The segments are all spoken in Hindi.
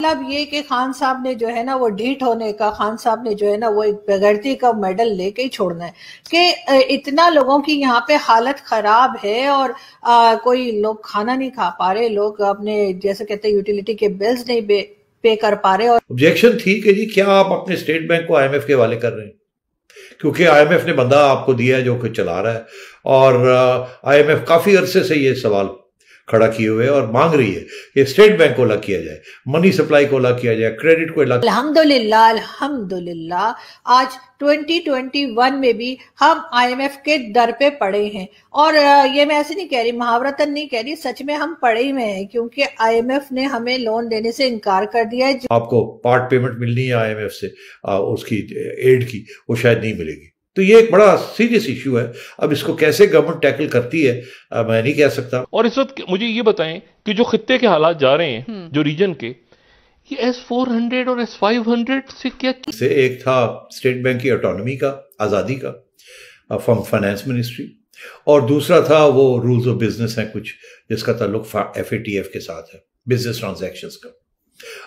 मतलब ये कि खान साहब ने जो है ना वो डीट होने का खान साहब ने जो है ना वो एक प्रगति का मेडल लेके ही छोड़ना है कि इतना लोगों की यहाँ पे हालत खराब है और आ, कोई लोग खाना नहीं खा पा रहे लोग अपने जैसे कहते हैं यूटिलिटी के बिल्स नहीं पे, पे कर पा रहे और ऑब्जेक्शन थी कि जी क्या आप अपने स्टेट बैंक को आई के वाले कर रहे हैं क्योंकि आई ने बंदा आपको दिया है जो कुछ चला रहा है और आई काफी अरसे से ये सवाल खड़ा किए हुए और मांग रही है कि स्टेट बैंक को अलग किया जाए मनी सप्लाई को अलग किया जाए क्रेडिट को अलग अलहमदुल्ला अलहमदुल्ला आज 2021 में भी हम आईएमएफ के दर पे पड़े हैं और ये मैं ऐसे नहीं कह रही महावरतन नहीं कह रही सच में हम पड़े हुए हैं क्योंकि आईएमएफ ने हमें लोन देने से इनकार कर दिया है आपको पार्ट पेमेंट मिलनी है आईएमएफ से आ, उसकी एड की वो शायद नहीं मिलेगी तो ये एक बड़ा सीरियस इश्यू है अब इसको कैसे गवर्नमेंट टैकल करती है आ, मैं नहीं कह सकता और इस वक्त मुझे ये बताएं कि जो खत्ते के हालात जा रहे हैं हम्म। जो रीजन के ये एस फोर हंड्रेड और एस फाइव हंड्रेड से क्या से एक था स्टेट बैंक की ऑटोनॉमी का आज़ादी का फ्रॉम फाइनेंस मिनिस्ट्री और दूसरा था वो रूल्स ऑफ बिजनेस है कुछ जिसका ताल्लुक एफ के साथ है बिजनेस ट्रांजेक्शन का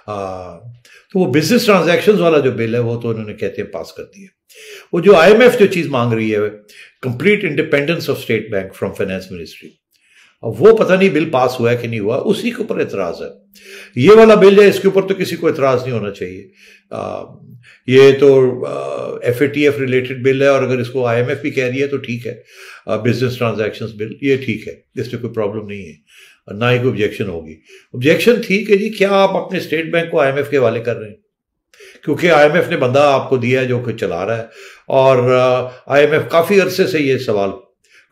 तो वो बिजनेस ट्रांजेक्शन वाला जो बिल है वो तो उन्होंने कहते हैं पास कर दिया वो जो आईएमएफ जो चीज़ मांग रही है complete independence of State Bank from finance ministry अब वो पता नहीं बिल पास हुआ है कि नहीं हुआ उसी के ऊपर एतराज़ है ये वाला बिल है इसके ऊपर तो किसी को एतराज़ नहीं होना चाहिए आ, ये तो F A T F related bill है और अगर इसको आई एम एफ भी कह रही है तो ठीक है बिजनेस ट्रांजेक्शन बिल ये ठीक है इसमें कोई प्रॉब्लम नहीं है ना ही कोई ऑब्जेक्शन होगी ऑब्जेक्शन थी कि जी क्या आप अपने स्टेट बैंक को आई एम एफ के हवाले कर रहे हैं क्योंकि आई एम एफ ने बंदा आपको दिया है जो कि चला रहा है और आई एम एफ काफ़ी अरसे से ये सवाल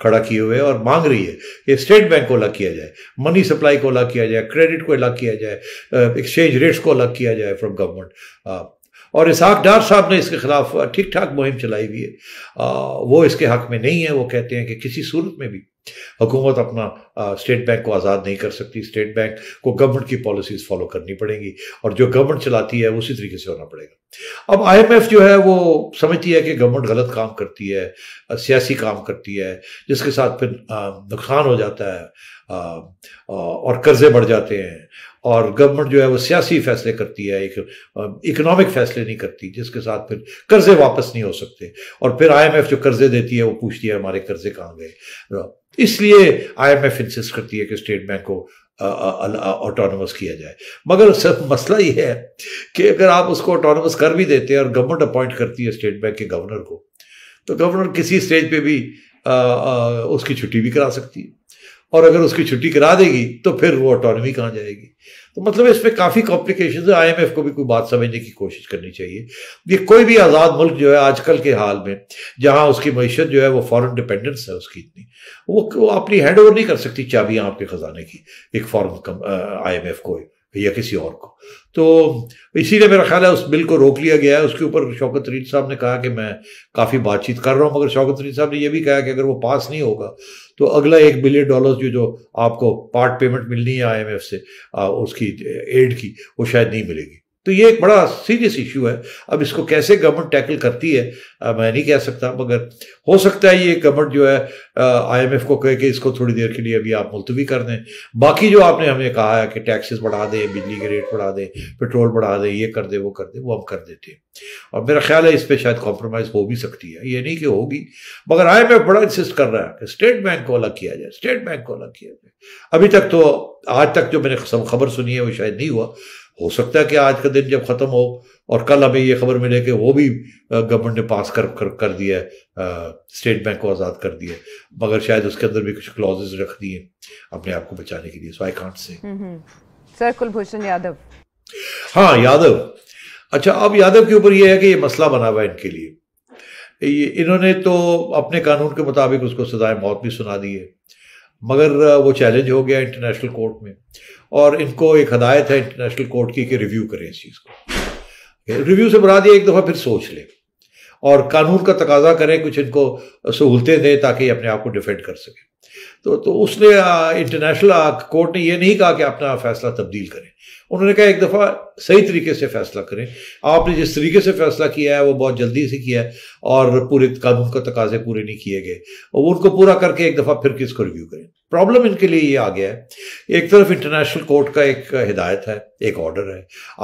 खड़ा किए हुए और मांग रही है कि स्टेट बैंक को अलग किया जाए मनी सप्लाई को अलग किया जाए क्रेडिट को अलग किया जाए एक्सचेंज रेट्स को अलग किया जाए फ्रॉम गवर्नमेंट और इसहाक डार साहब ने इसके खिलाफ ठीक ठाक मुहिम चलाई हुई है वो इसके हक में नहीं है वो कहते हैं कि किसी सूरत में भी हुकूमत अपना स्टेट बैंक को आज़ाद नहीं कर सकती स्टेट बैंक को गवर्नमेंट की पॉलिसीज़ फॉलो करनी पड़ेंगी और जो गवर्नमेंट चलाती है उसी तरीके से होना पड़ेगा अब आईएमएफ जो है वो समझती है कि गवर्नमेंट गलत काम करती है सियासी काम करती है जिसके साथ फिर नुकसान हो जाता है और कर्जे बढ़ जाते हैं और गवर्नमेंट जो है वो सियासी फैसले करती है एक इकोनॉमिक फैसले नहीं करती जिसके साथ फिर कर्जे वापस नहीं हो सकते और फिर आईएमएफ जो कर्जे देती है वो पूछती है हमारे कर्जे कहाँ गए इसलिए आईएमएफ इंसिस्ट करती है कि स्टेट बैंक को ऑटोनमस किया जाए मगर सिर्फ मसला ये है कि अगर आप उसको ऑटोनमस कर भी देते हैं और गवर्नमेंट अपॉइंट करती है स्टेट बैंक के गवर्नर को तो गवर्नर किसी स्टेज पे भी आ, आ, उसकी छुट्टी भी करा सकती है और अगर उसकी छुट्टी करा देगी तो फिर वो ऑटोनमी कहाँ जाएगी तो मतलब इसमें काफ़ी कॉम्प्लिकेशन है आई को भी कोई बात समझने की कोशिश करनी चाहिए ये कोई भी आज़ाद मुल्क जो है आजकल के हाल में जहाँ उसकी मीशत जो है वो फ़ॉरन डिपेंडेंस है उसकी इतनी वो, वो अपनी हैंड ओवर नहीं कर सकती चाबियाँ आपके ख़जाने की एक फॉरन आई एम एफ को या किसी और को तो इसीलिए मेरा ख्याल है उस बिल को रोक लिया गया है उसके ऊपर शौकत रीन साहब ने कहा कि मैं काफ़ी बातचीत कर रहा हूँ मगर शौकत रीन साहब ने यह भी कहा कि अगर वो पास नहीं होगा तो अगला एक बिलियन डॉलर्स जो जो आपको पार्ट पेमेंट मिलनी है आईएमएफ से आ, उसकी एड की वो शायद नहीं मिलेगी तो ये एक बड़ा सीरियस इश्यू है अब इसको कैसे गवर्नमेंट टैकल करती है आ, मैं नहीं कह सकता मगर हो सकता है ये गवर्नमेंट जो है आईएमएफ को कहे कि इसको थोड़ी देर के लिए अभी आप मुलतवी कर दें बाकी जो आपने हमें कहा है कि टैक्सेस बढ़ा दें बिजली के रेट बढ़ा दें पेट्रोल बढ़ा दें ये कर दें वो कर दें वो हम कर देते हैं और मेरा ख्याल है इस पर शायद कॉम्प्रोमाइज़ हो भी सकती है ये नहीं कि होगी मगर आई बड़ा इंसिस्ट कर रहा है कि स्टेट बैंक को अलग किया जाए स्टेट बैंक को अलग किया जाए अभी तक तो आज तक जो मैंने खबर सुनी है वो शायद नहीं हुआ हो सकता है कि आज का दिन जब ख़त्म हो और कल हमें ये खबर मिले कि वो भी गवर्नमेंट ने पास कर कर, कर दिया है स्टेट बैंक को आज़ाद कर दिया है मगर शायद उसके अंदर भी कुछ क्लॉजेस रख दिए अपने आप को बचाने के लिए so I can't say sir Kulbhushan Yadav हाँ यादव अच्छा अब यादव के ऊपर यह है कि ये मसला बना हुआ है इनके लिए इन्होंने तो अपने कानून के मुताबिक उसको सजाए मौत भी सुना दी है मगर वो चैलेंज हो गया इंटरनेशनल कोर्ट में और इनको एक हदायत है इंटरनेशनल कोर्ट की कि रिव्यू करें इस चीज़ को रिव्यू से बना दिया एक दफ़ा फिर सोच लें और कानून का तकाजा करें कुछ इनको सहूलतें दें ताकि अपने आप को डिफेंड कर सकें तो तो उसने इंटरनेशनल कोर्ट ने यह नहीं कहा कि अपना फैसला तब्दील करें उन्होंने कहा एक दफ़ा सही तरीके से फैसला करें आपने जिस तरीके से फैसला किया है वो बहुत जल्दी से किया है और पूरे कानून का तकाजे पूरे नहीं किए गए और उनको पूरा करके एक दफ़ा फिर किसको रिव्यू करें प्रॉब्लम इनके लिए ये आ गया है एक तरफ इंटरनेशनल कोर्ट का एक हिदायत है एक ऑर्डर है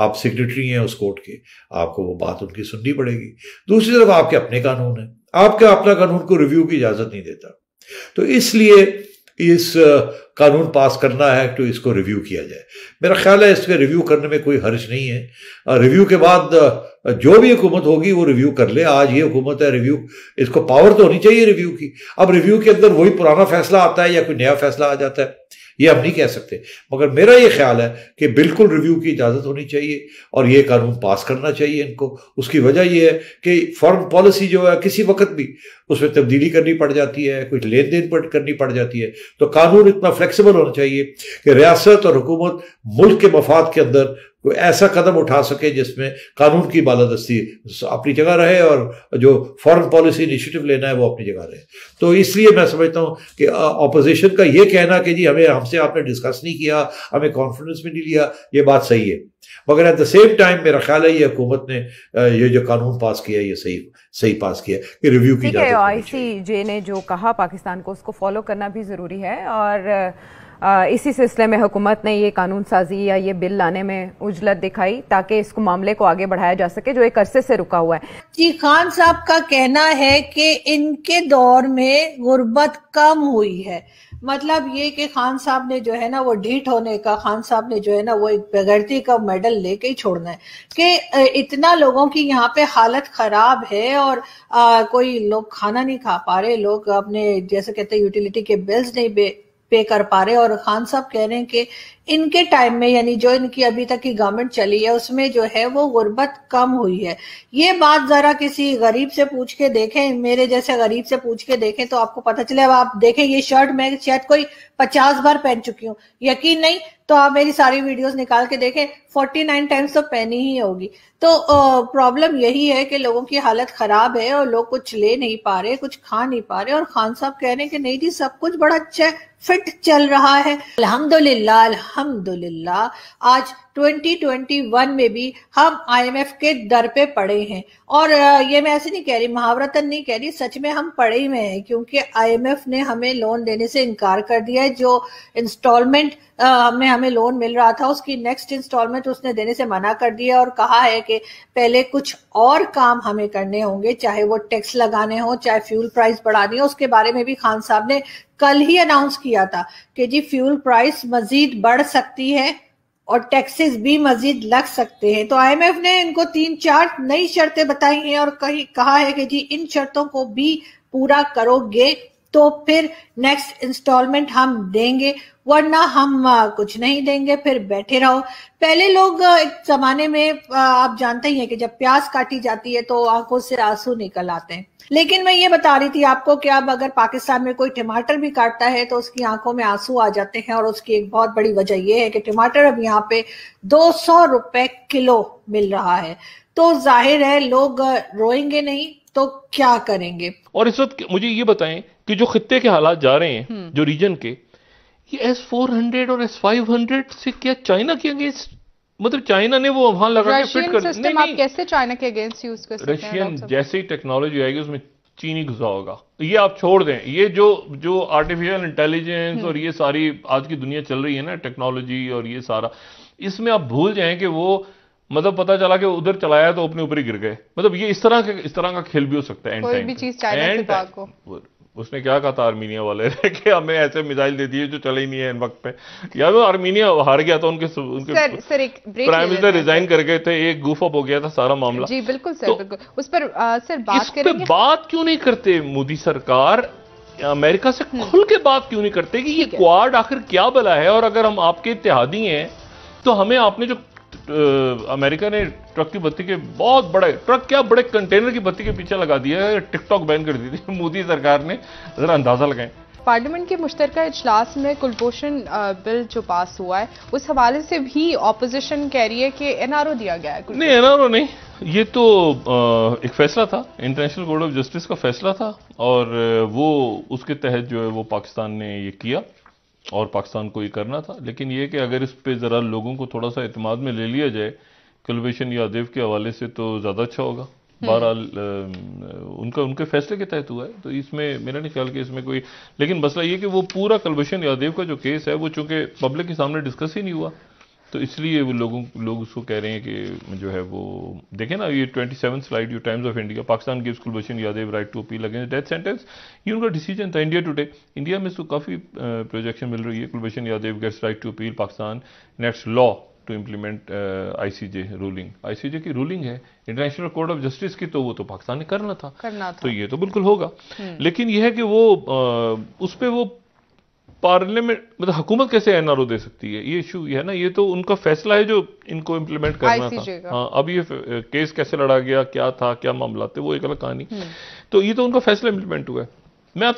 आप सिग्नेटरी हैं उस कोर्ट के आपको वो बात उनकी सुननी पड़ेगी दूसरी तरफ आपके अपने कानून है आपका अपना कानून को रिव्यू की इजाजत नहीं देता तो इसलिए इस कानून पास करना है तो इसको रिव्यू किया जाए मेरा ख्याल है इसके रिव्यू करने में कोई हर्ज नहीं है रिव्यू के बाद जो भी हुकूमत होगी वो रिव्यू कर ले आज ये हुकूमत है रिव्यू इसको पावर तो होनी चाहिए रिव्यू की अब रिव्यू के अंदर वही पुराना फैसला आता है या कोई नया फैसला आ जाता है ये हम नहीं कह सकते मगर मेरा ये ख्याल है कि बिल्कुल रिव्यू की इजाज़त होनी चाहिए और ये कानून पास करना चाहिए इनको उसकी वजह यह है कि फॉरन पॉलिसी जो है किसी वक्त भी उसमें तब्दीली करनी पड़ जाती है कुछ लेन देन पड़ करनी पड़ जाती है तो कानून इतना फ्लेक्सिबल होना चाहिए कि रियासत और हुकूमत मुल्क के मफाद के अंदर कोई ऐसा कदम उठा सके जिसमें कानून की बालादस्ती अपनी जगह रहे और जो फॉरेन पॉलिसी इनिशिएटिव लेना है वो अपनी जगह रहे तो इसलिए मैं समझता हूँ कि ऑपोजिशन का ये कहना कि जी हमें हमसे आपने डिस्कस नहीं किया हमें कॉन्फिडेंस भी नहीं लिया ये बात सही है मगर एट द सेम टाइम मेरा ख्याल है ये हुकूमत ने ये जो कानून पास किया ये सही सही पास किया कि रिव्यू की जाए जे ने जो कहा पाकिस्तान को उसको फॉलो करना भी ज़रूरी है और इसी सिलसिले में हुकूमत ने ये कानून साजी या ये बिल लाने में उजलत दिखाई ताकि इसको मामले को आगे बढ़ाया जा सके जो एक अरसे से रुका हुआ है जी खान साहब का कहना है कि इनके दौर में गुर्बत कम हुई है मतलब ये कि खान साहब ने जो है ना वो डीट होने का खान साहब ने जो है ना वो एक बेगड़ती का मेडल लेके ही छोड़ना है कि इतना लोगों की यहाँ पे हालत खराब है और आ, कोई लोग खाना नहीं खा पा रहे लोग अपने जैसे कहते हैं यूटिलिटी के बिल्स नहीं पे कर पा रहे और खान साहब कह रहे हैं कि इनके टाइम में यानी जो इनकी अभी तक की गवर्नमेंट चली है उसमें जो है वो गुर्बत कम हुई है ये बात जरा किसी गरीब से पूछ के देखें मेरे जैसे गरीब से पूछ के देखें तो आपको पता चले अब आप देखें ये शर्ट मैं शायद कोई पचास बार पहन चुकी हूँ यकीन नहीं तो आप मेरी सारी वीडियोस निकाल के देखें नाइन टाइम्स तो पहनी ही होगी तो प्रॉब्लम यही है कि लोगों की हालत खराब है और लोग कुछ ले नहीं पा रहे कुछ खा नहीं पा रहे और खान साहब कह रहे हैं कि नहीं जी सब कुछ बड़ा अच्छा फिट चल रहा है अलहमदुल्ला अल्हम्दुलिल्लाह आज 2021 में भी हम आईएमएफ के दर पे पड़े हैं और ये मैं ऐसे नहीं कह रही महावरतन नहीं कह रही सच में हम पड़े ही हैं क्योंकि आईएमएफ ने हमें लोन देने से इनकार कर दिया है जो इंस्टॉलमेंट में हमें लोन मिल रहा था उसकी नेक्स्ट इंस्टॉलमेंट उसने देने से मना कर दिया और कहा है कि पहले कुछ और काम हमें करने होंगे चाहे वो टैक्स लगाने हो चाहे फ्यूल प्राइस बढ़ानी हो उसके बारे में भी खान साहब ने कल ही अनाउंस किया था कि जी फ्यूल प्राइस मजीद बढ़ सकती है और टैक्सेस भी मजीद लग सकते हैं तो आईएमएफ ने इनको तीन चार नई शर्तें बताई हैं और कही कहा है कि जी इन शर्तों को भी पूरा करोगे तो फिर नेक्स्ट इंस्टॉलमेंट हम देंगे वरना हम कुछ नहीं देंगे फिर बैठे रहो पहले लोग एक जमाने में आप जानते ही हैं कि जब प्यास काटी जाती है तो आंखों से आंसू निकल आते हैं लेकिन मैं ये बता रही थी आपको कि अब अगर पाकिस्तान में कोई टमाटर भी काटता है तो उसकी आंखों में आंसू आ जाते हैं और उसकी एक बहुत बड़ी वजह यह है कि टमाटर अब यहाँ पे दो सौ रुपए किलो मिल रहा है तो जाहिर है लोग रोएंगे नहीं तो क्या करेंगे और इस वक्त मुझे ये बताएं कि जो खत्ते के हालात जा रहे हैं हम्म। जो रीजन के ये एस फोर हंड्रेड और एस फाइव हंड्रेड से क्या चाइना के अगेंस्ट मतलब चाइना ने वो वहां लगा के फिट कर नहीं, आप कैसे चाइना के अगेंस्ट यूज कर सकते रशियन जैसी टेक्नोलॉजी आएगी उसमें चीनी घुसा होगा ये आप छोड़ दें ये जो जो आर्टिफिशियल हम्म। इंटेलिजेंस और ये सारी आज की दुनिया चल रही है ना टेक्नोलॉजी और ये सारा इसमें आप भूल जाएं कि वो मतलब पता चला कि उधर चलाया तो अपने ऊपर ही गिर गए मतलब ये इस तरह के इस तरह का खेल भी हो सकता है एंड टाइम उसने क्या कहा था आर्मीनिया वाले ने कि हमें ऐसे मिसाइल दे दिए जो चले ही नहीं है इन वक्त पे या तो आर्मीनिया हार गया था उनके उनके सर, सर एक प्राइम मिनिस्टर रिजाइन कर गए थे एक गूफ अप हो गया था सारा मामला जी बिल्कुल सर तो, बिल्कुल उस पर आ, सर बात इस करेंगे बात क्यों नहीं करते मोदी सरकार अमेरिका से हम्म। खुल के बात क्यों नहीं करते कि ये क्वाड आखिर क्या बला है और अगर हम आपके इतिहादी हैं तो हमें आपने जो अमेरिका ने ट्रक की बत्ती के बहुत बड़े ट्रक क्या बड़े कंटेनर की बत्ती के पीछे लगा दिया है टिकटॉक बैन कर दी थी मोदी सरकार ने जरा अंदाजा लगाए पार्लियामेंट के मुश्तर इजलास में कुलभूषण बिल जो पास हुआ है उस हवाले से भी ऑपोजिशन कह रही है कि एनआरओ दिया गया है नहीं एनआरओ नहीं ये तो एक फैसला था इंटरनेशनल कोर्ट ऑफ जस्टिस का फैसला था और वो उसके तहत जो है वो पाकिस्तान ने ये किया और पाकिस्तान को ये करना था लेकिन ये कि अगर इस पर ज़रा लोगों को थोड़ा सा अतमाद में ले लिया जाए कुलभूषण यादव के हवाले से तो ज़्यादा अच्छा होगा हम्म। बहरहाल उनका उनके फैसले के तहत हुआ है तो इसमें मेरा नहीं ख्याल कि इसमें कोई लेकिन मसला ये कि वो पूरा कुलभूषण यादव का जो केस है वो चूंकि पब्लिक के सामने डिस्कस ही नहीं हुआ तो इसलिए वो लोगों लोग उसको कह रहे हैं कि जो है वो देखें ना ये twenty seven slide you Times of India Pakistan gives Kulbhushan Yadav right to appeal against death sentence ये उनका डिसीजन था इंडिया टुडे इंडिया में इसको काफ़ी प्रोजेक्शन मिल रही है Kulbhushan Yadav gets right to appeal Pakistan nets law to implement ICJ ruling ICJ की रूलिंग है इंटरनेशनल कोर्ट ऑफ जस्टिस की तो वो तो पाकिस्तान ने करना था करना था तो ये तो बिल्कुल होगा हम्म। लेकिन यह है कि वो आ, उस पर वो पार्लियामेंट मतलब हुकूमत कैसे एनआरओ दे सकती है ये इशू है ना ये तो उनका फैसला है जो इनको इंप्लीमेंट करना था हाँ अब ये केस कैसे लड़ा गया क्या था क्या मामला थे वो एक अलग कहानी हम्म। तो ये तो उनका फैसला इंप्लीमेंट हुआ है मैं